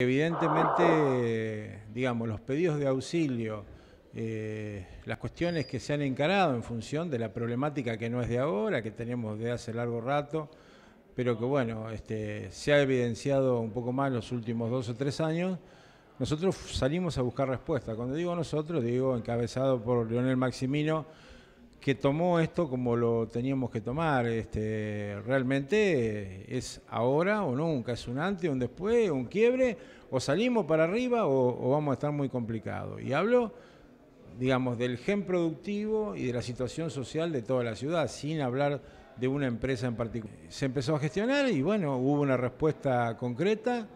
Evidentemente, digamos, los pedidos de auxilio, eh, las cuestiones que se han encarado en función de la problemática que no es de ahora, que tenemos de hace largo rato, pero que bueno, este, se ha evidenciado un poco más en los últimos dos o tres años, nosotros salimos a buscar respuesta. Cuando digo nosotros, digo encabezado por Leonel Maximino, que tomó esto como lo teníamos que tomar. Este, realmente es ahora o nunca, es un antes, un después, un quiebre, o salimos para arriba o, o vamos a estar muy complicados. Y hablo, digamos, del gen productivo y de la situación social de toda la ciudad, sin hablar de una empresa en particular. Se empezó a gestionar y bueno, hubo una respuesta concreta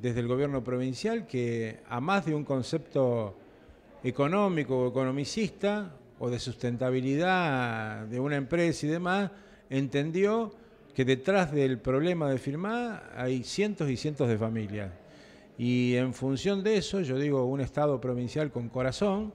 desde el gobierno provincial que a más de un concepto económico o economicista o de sustentabilidad de una empresa y demás, entendió que detrás del problema de firmar hay cientos y cientos de familias. Y en función de eso, yo digo, un Estado provincial con corazón,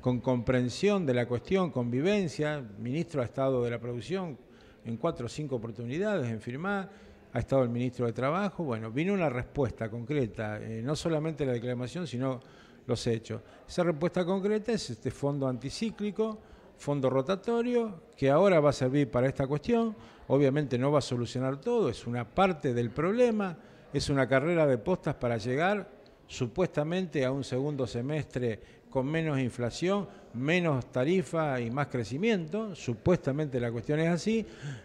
con comprensión de la cuestión, con vivencia, ministro ha estado de la producción en cuatro o cinco oportunidades en firmar, ha estado el ministro de Trabajo, bueno, vino una respuesta concreta, eh, no solamente la declaración, sino los hechos. Esa respuesta concreta es este fondo anticíclico, fondo rotatorio, que ahora va a servir para esta cuestión. Obviamente no va a solucionar todo, es una parte del problema, es una carrera de postas para llegar supuestamente a un segundo semestre con menos inflación, menos tarifa y más crecimiento. Supuestamente la cuestión es así.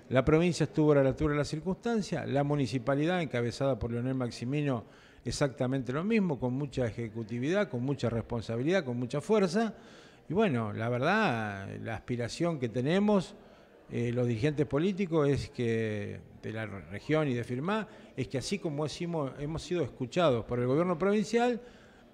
La provincia estuvo a la altura de las circunstancias. La municipalidad, encabezada por Leonel Maximino, exactamente lo mismo, con mucha ejecutividad, con mucha responsabilidad, con mucha fuerza. Y bueno, la verdad, la aspiración que tenemos eh, los dirigentes políticos es que de la región y de FIRMA, es que así como decimos hemos sido escuchados por el gobierno provincial,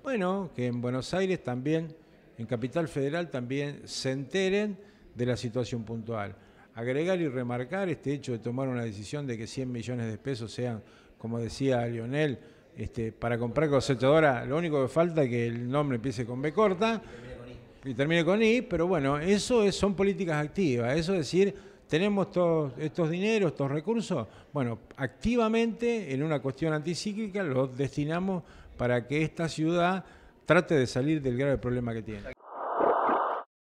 bueno, que en Buenos Aires también, en Capital Federal también se enteren de la situación puntual. Agregar y remarcar este hecho de tomar una decisión de que 100 millones de pesos sean, como decía Lionel, este, para comprar cosechadora, lo único que falta es que el nombre empiece con B corta y termine con I, pero bueno, eso es, son políticas activas, eso es decir, tenemos todos estos dineros, estos recursos, bueno, activamente en una cuestión anticíclica los destinamos para que esta ciudad trate de salir del grave problema que tiene.